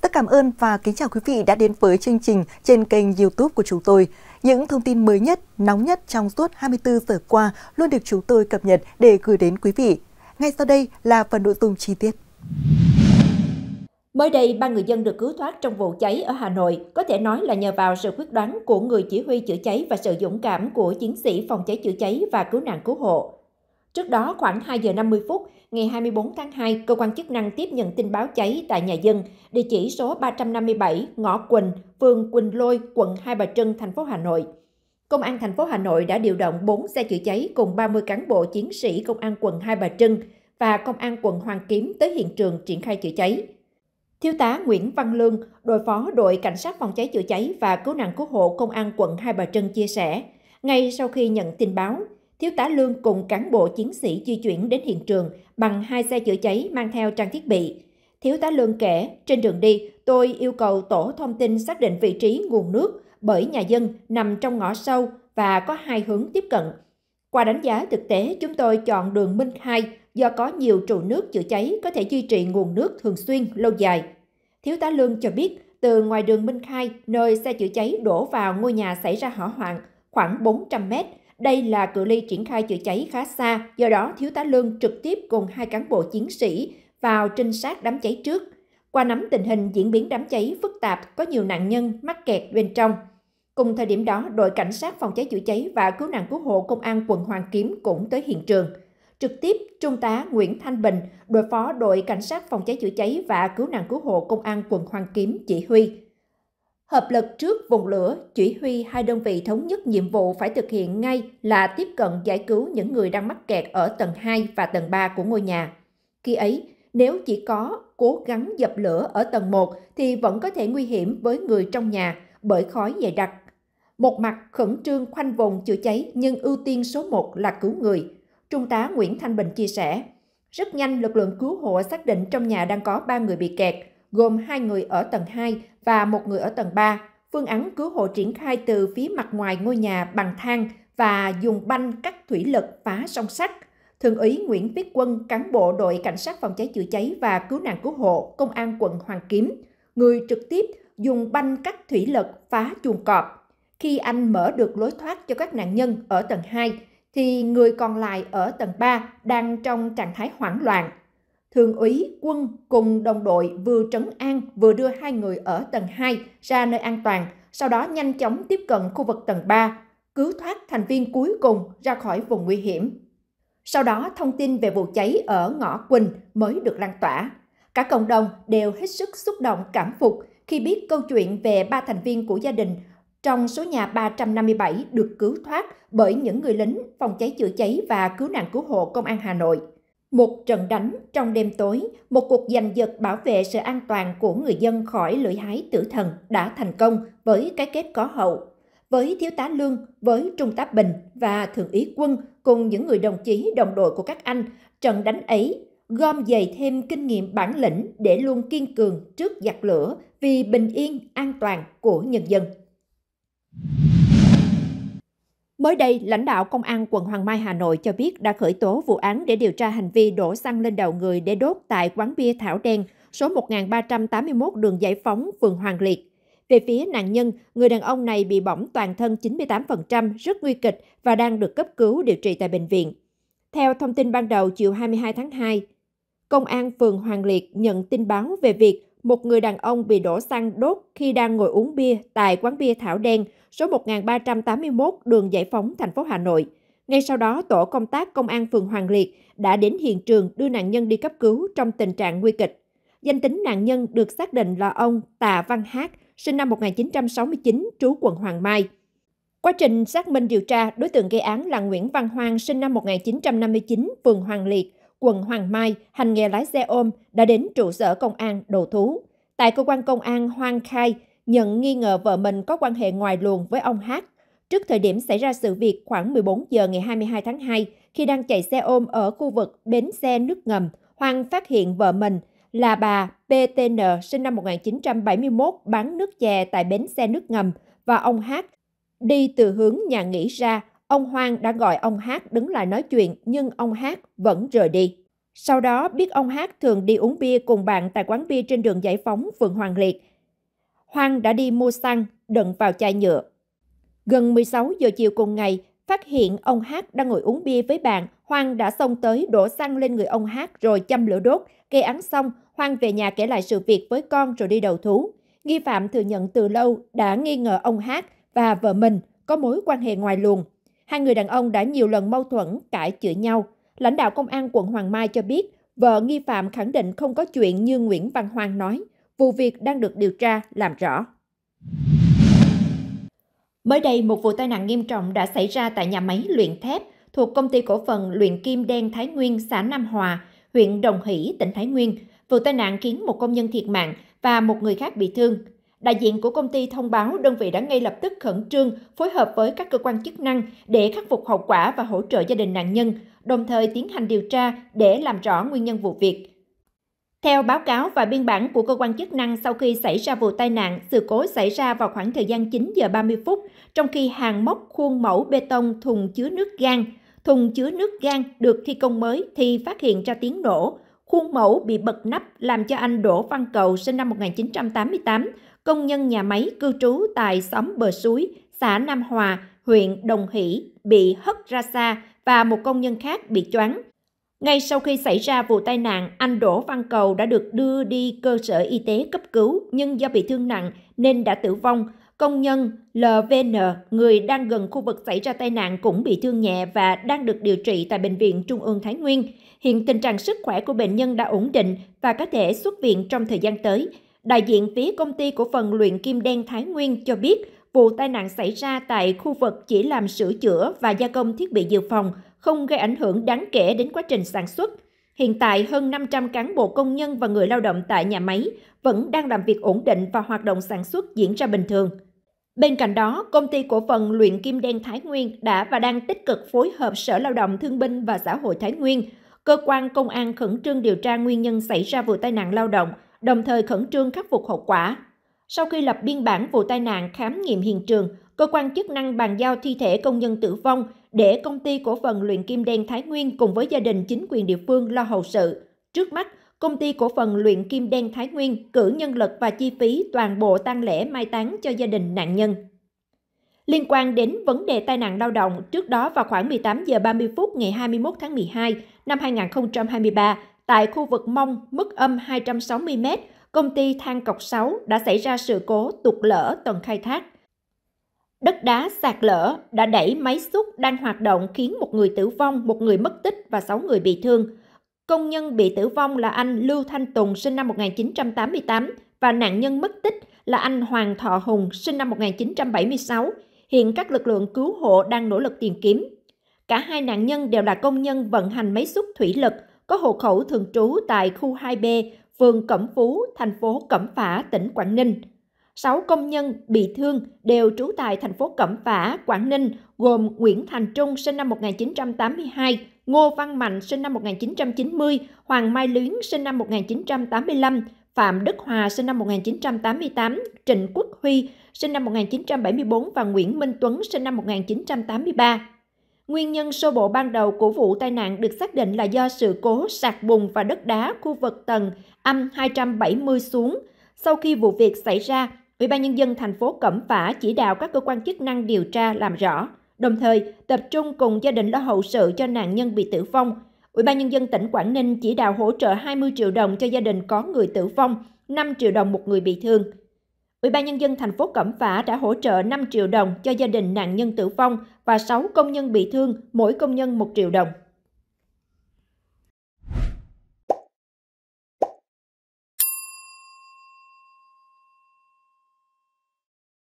tất cảm ơn và kính chào quý vị đã đến với chương trình trên kênh YouTube của chúng tôi. Những thông tin mới nhất, nóng nhất trong suốt 24 giờ qua luôn được chúng tôi cập nhật để gửi đến quý vị. Ngay sau đây là phần nội dung chi tiết. Mới đây, ba người dân được cứu thoát trong vụ cháy ở Hà Nội có thể nói là nhờ vào sự quyết đoán của người chỉ huy chữa cháy và sự dũng cảm của chiến sĩ phòng cháy chữa cháy và cứu nạn cứu hộ. Trước đó, khoảng 2 giờ 50 phút, ngày 24 tháng 2, cơ quan chức năng tiếp nhận tin báo cháy tại nhà dân, địa chỉ số 357 Ngõ Quỳnh, phường Quỳnh Lôi, quận Hai Bà Trưng, thành phố Hà Nội. Công an thành phố Hà Nội đã điều động 4 xe chữa cháy cùng 30 cán bộ chiến sĩ công an quận Hai Bà Trưng và công an quận Hoàng Kiếm tới hiện trường triển khai chữa cháy. Thiếu tá Nguyễn Văn Lương, đội phó đội cảnh sát phòng cháy chữa cháy và cứu nạn cứu hộ công an quận Hai Bà Trưng chia sẻ, ngay sau khi nhận tin báo, Thiếu tá Lương cùng cán bộ chiến sĩ di chuyển đến hiện trường bằng hai xe chữa cháy mang theo trang thiết bị. Thiếu tá Lương kể, trên đường đi, tôi yêu cầu tổ thông tin xác định vị trí nguồn nước bởi nhà dân nằm trong ngõ sâu và có hai hướng tiếp cận. Qua đánh giá thực tế, chúng tôi chọn đường Minh Khai do có nhiều trụ nước chữa cháy có thể duy trì nguồn nước thường xuyên lâu dài. Thiếu tá Lương cho biết, từ ngoài đường Minh Khai, nơi xe chữa cháy đổ vào ngôi nhà xảy ra hỏa hoạn, khoảng 400 mét, đây là cự ly triển khai chữa cháy khá xa, do đó Thiếu tá Lương trực tiếp cùng hai cán bộ chiến sĩ vào trinh sát đám cháy trước. Qua nắm tình hình diễn biến đám cháy phức tạp, có nhiều nạn nhân mắc kẹt bên trong. Cùng thời điểm đó, đội cảnh sát phòng cháy chữa cháy và cứu nạn cứu hộ công an quận Hoàng Kiếm cũng tới hiện trường. Trực tiếp, Trung tá Nguyễn Thanh Bình, đội phó đội cảnh sát phòng cháy chữa cháy và cứu nạn cứu hộ công an quận Hoàng Kiếm chỉ huy. Hợp lực trước vùng lửa, chỉ huy hai đơn vị thống nhất nhiệm vụ phải thực hiện ngay là tiếp cận giải cứu những người đang mắc kẹt ở tầng 2 và tầng 3 của ngôi nhà. Khi ấy, nếu chỉ có cố gắng dập lửa ở tầng 1 thì vẫn có thể nguy hiểm với người trong nhà bởi khói dày đặc. Một mặt khẩn trương khoanh vùng chữa cháy nhưng ưu tiên số 1 là cứu người. Trung tá Nguyễn Thanh Bình chia sẻ, rất nhanh lực lượng cứu hộ xác định trong nhà đang có 3 người bị kẹt gồm hai người ở tầng 2 và một người ở tầng 3. Phương án cứu hộ triển khai từ phía mặt ngoài ngôi nhà bằng thang và dùng banh cắt thủy lực phá song sắt. Thượng úy Nguyễn Viết Quân, cán bộ đội cảnh sát phòng cháy chữa cháy và cứu nạn cứu hộ, công an quận Hoàng Kiếm, người trực tiếp dùng banh cắt thủy lực phá chuồng cọp. Khi anh mở được lối thoát cho các nạn nhân ở tầng 2, thì người còn lại ở tầng 3 đang trong trạng thái hoảng loạn. Thượng úy quân cùng đồng đội vừa trấn an vừa đưa hai người ở tầng 2 ra nơi an toàn, sau đó nhanh chóng tiếp cận khu vực tầng 3, cứu thoát thành viên cuối cùng ra khỏi vùng nguy hiểm. Sau đó thông tin về vụ cháy ở ngõ Quỳnh mới được lan tỏa. Cả cộng đồng đều hết sức xúc động cảm phục khi biết câu chuyện về ba thành viên của gia đình trong số nhà 357 được cứu thoát bởi những người lính phòng cháy chữa cháy và cứu nạn cứu hộ công an Hà Nội – một trận đánh trong đêm tối, một cuộc giành giật bảo vệ sự an toàn của người dân khỏi lưỡi hái tử thần đã thành công với cái kết có hậu. Với thiếu tá Lương, với trung tá Bình và thượng úy quân cùng những người đồng chí đồng đội của các anh, trận đánh ấy gom dày thêm kinh nghiệm bản lĩnh để luôn kiên cường trước giặc lửa vì bình yên an toàn của nhân dân. Mới đây, lãnh đạo Công an quận Hoàng Mai Hà Nội cho biết đã khởi tố vụ án để điều tra hành vi đổ xăng lên đầu người để đốt tại quán bia Thảo Đen, số 1381 đường Giải Phóng, phường Hoàng Liệt. Về phía nạn nhân, người đàn ông này bị bỏng toàn thân 98%, rất nguy kịch và đang được cấp cứu điều trị tại bệnh viện. Theo thông tin ban đầu chiều 22 tháng 2, Công an phường Hoàng Liệt nhận tin báo về việc một người đàn ông bị đổ xăng đốt khi đang ngồi uống bia tại quán bia Thảo Đen, số 1381 đường Giải Phóng, thành phố Hà Nội. Ngay sau đó, tổ công tác công an phường Hoàng Liệt đã đến hiện trường đưa nạn nhân đi cấp cứu trong tình trạng nguy kịch. Danh tính nạn nhân được xác định là ông Tạ Văn Hát, sinh năm 1969, trú quận Hoàng Mai. Quá trình xác minh điều tra, đối tượng gây án là Nguyễn Văn Hoàng sinh năm 1959, phường Hoàng Liệt, quận Hoàng Mai, hành nghề lái xe ôm, đã đến trụ sở công an đầu thú. Tại cơ quan công an, Hoang khai nhận nghi ngờ vợ mình có quan hệ ngoài luồng với ông Hát. Trước thời điểm xảy ra sự việc khoảng 14 giờ ngày 22 tháng 2, khi đang chạy xe ôm ở khu vực bến xe nước ngầm, Hoàng phát hiện vợ mình là bà PTN sinh năm 1971 bán nước chè tại bến xe nước ngầm và ông Hát đi từ hướng nhà nghỉ ra Ông Hoang đã gọi ông Hát đứng lại nói chuyện nhưng ông Hát vẫn rời đi. Sau đó biết ông Hát thường đi uống bia cùng bạn tại quán bia trên đường Giải Phóng, phường Hoàng Liệt. Hoang đã đi mua xăng, đựng vào chai nhựa. Gần 16 giờ chiều cùng ngày, phát hiện ông Hát đang ngồi uống bia với bạn, Hoang đã xông tới đổ xăng lên người ông Hát rồi châm lửa đốt. Gây án xong, Hoang về nhà kể lại sự việc với con rồi đi đầu thú. Nghi phạm thừa nhận từ lâu đã nghi ngờ ông Hát và vợ mình có mối quan hệ ngoài luồng Hai người đàn ông đã nhiều lần mâu thuẫn, cãi chửi nhau. Lãnh đạo công an quận Hoàng Mai cho biết, vợ nghi phạm khẳng định không có chuyện như Nguyễn Văn Hoàng nói. Vụ việc đang được điều tra, làm rõ. Mới đây, một vụ tai nạn nghiêm trọng đã xảy ra tại nhà máy luyện thép thuộc công ty cổ phần luyện kim đen Thái Nguyên, xã Nam Hòa, huyện Đồng Hỷ, tỉnh Thái Nguyên. Vụ tai nạn khiến một công nhân thiệt mạng và một người khác bị thương. Đại diện của công ty thông báo đơn vị đã ngay lập tức khẩn trương phối hợp với các cơ quan chức năng để khắc phục hậu quả và hỗ trợ gia đình nạn nhân, đồng thời tiến hành điều tra để làm rõ nguyên nhân vụ việc. Theo báo cáo và biên bản của cơ quan chức năng sau khi xảy ra vụ tai nạn, sự cố xảy ra vào khoảng thời gian 9 giờ 30 phút, trong khi hàng mốc khuôn mẫu bê tông thùng chứa nước gan, thùng chứa nước gan được thi công mới thì phát hiện ra tiếng nổ. Khuôn mẫu bị bật nắp làm cho anh Đỗ Văn Cầu sinh năm 1988, công nhân nhà máy cư trú tại xóm bờ suối, xã Nam Hòa, huyện Đồng Hỷ bị hất ra xa và một công nhân khác bị choáng. Ngay sau khi xảy ra vụ tai nạn, anh Đỗ Văn Cầu đã được đưa đi cơ sở y tế cấp cứu nhưng do bị thương nặng nên đã tử vong. Công nhân LVN, người đang gần khu vực xảy ra tai nạn cũng bị thương nhẹ và đang được điều trị tại Bệnh viện Trung ương Thái Nguyên. Hiện tình trạng sức khỏe của bệnh nhân đã ổn định và có thể xuất viện trong thời gian tới. Đại diện phía công ty cổ phần luyện kim đen Thái Nguyên cho biết vụ tai nạn xảy ra tại khu vực chỉ làm sửa chữa và gia công thiết bị dự phòng, không gây ảnh hưởng đáng kể đến quá trình sản xuất. Hiện tại, hơn 500 cán bộ công nhân và người lao động tại nhà máy vẫn đang làm việc ổn định và hoạt động sản xuất diễn ra bình thường. Bên cạnh đó, công ty cổ phần luyện kim đen Thái Nguyên đã và đang tích cực phối hợp Sở Lao động Thương binh và Xã hội Thái Nguyên, cơ quan công an khẩn trương điều tra nguyên nhân xảy ra vụ tai nạn lao động – đồng thời khẩn trương khắc phục hậu quả. Sau khi lập biên bản vụ tai nạn khám nghiệm hiện trường, cơ quan chức năng bàn giao thi thể công nhân tử vong để công ty cổ phần luyện kim đen Thái Nguyên cùng với gia đình chính quyền địa phương lo hậu sự. Trước mắt, công ty cổ phần luyện kim đen Thái Nguyên cử nhân lực và chi phí toàn bộ tang lễ mai táng cho gia đình nạn nhân. Liên quan đến vấn đề tai nạn lao động, trước đó vào khoảng 18 giờ 30 phút ngày 21 tháng 12 năm 2023, tại khu vực Mông, mức âm 260m, công ty than cọc 6 đã xảy ra sự cố tụt lở tầng khai thác. Đất đá sạt lở đã đẩy máy xúc đang hoạt động khiến một người tử vong, một người mất tích và 6 người bị thương. Công nhân bị tử vong là anh Lưu Thanh Tùng sinh năm 1988 và nạn nhân mất tích là anh Hoàng Thọ Hùng sinh năm 1976. Hiện các lực lượng cứu hộ đang nỗ lực tìm kiếm. Cả hai nạn nhân đều là công nhân vận hành máy xúc thủy lực – có hộ khẩu thường trú tại khu 2B, phường Cẩm Phú, thành phố Cẩm Phả, tỉnh Quảng Ninh. 6 công nhân bị thương đều trú tại thành phố Cẩm Phả, Quảng Ninh, gồm Nguyễn Thành Trung sinh năm 1982, Ngô Văn Mạnh sinh năm 1990, Hoàng Mai Luyến sinh năm 1985, Phạm Đức Hòa sinh năm 1988, Trịnh Quốc Huy sinh năm 1974 và Nguyễn Minh Tuấn sinh năm 1983. Nguyên nhân sơ bộ ban đầu của vụ tai nạn được xác định là do sự cố sạt bùn và đất đá khu vực tầng âm 270 xuống. Sau khi vụ việc xảy ra, Ủy ban nhân dân thành phố Cẩm Phả chỉ đạo các cơ quan chức năng điều tra làm rõ, đồng thời tập trung cùng gia đình lo hậu sự cho nạn nhân bị tử vong. Ủy ban nhân dân tỉnh Quảng Ninh chỉ đạo hỗ trợ 20 triệu đồng cho gia đình có người tử vong, 5 triệu đồng một người bị thương. Ủy ban nhân dân thành phố Cẩm Phả đã hỗ trợ 5 triệu đồng cho gia đình nạn nhân tử vong và 6 công nhân bị thương, mỗi công nhân 1 triệu đồng.